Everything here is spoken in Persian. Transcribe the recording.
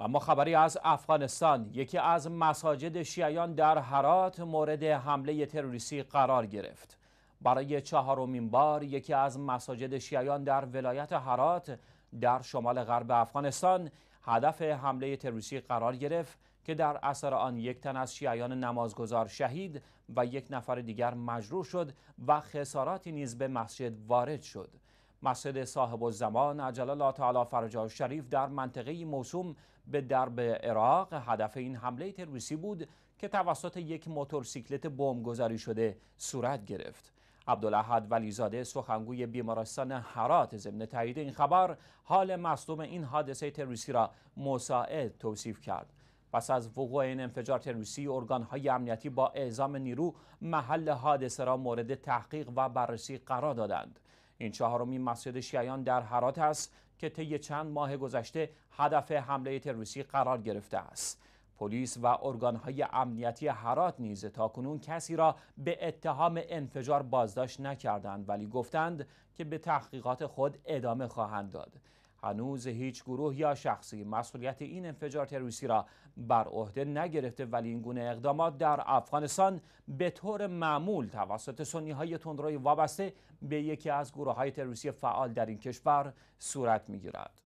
و اما خبری از افغانستان یکی از مساجد شیعیان در هرات مورد حمله تروریستی قرار گرفت برای چهارمین بار یکی از مساجد شیعیان در ولایت هرات در شمال غرب افغانستان هدف حمله تروریستی قرار گرفت که در اثر آن یک تن از شیعیان نمازگزار شهید و یک نفر دیگر مجروح شد و خساراتی نیز به مسجد وارد شد مسجد صاحب الزمان عجل الله تعالی فرجا شریف در منطقه موسوم به درب عراق هدف این حمله تروریستی بود که توسط یک موتورسیکلت گذاری شده صورت گرفت عبدالاحد ولیزاده سخنگوی بیمارستان حرات ضمن تایید این خبر حال مصدوم این حادثه تروریستی را مساعد توصیف کرد پس از وقوع این انفجار تروریستی ارگانهای امنیتی با اعزام نیرو محل حادثه را مورد تحقیق و بررسی قرار دادند این چهارمین مسجد شیعیان در حرات است که طی چند ماه گذشته هدف حمله تروریستی قرار گرفته است پلیس و ارگانهای امنیتی هرات نیز تاکنون کسی را به اتهام انفجار بازداشت نکردند ولی گفتند که به تحقیقات خود ادامه خواهند داد هنوز هیچ گروه یا شخصی مسئولیت این انفجار تروریستی را بر عهده نگرفته ولی این گونه اقدامات در افغانستان به طور معمول توسط سنی های تندروی وابسته به یکی از گروه های تروریستی فعال در این کشور صورت می گیرد.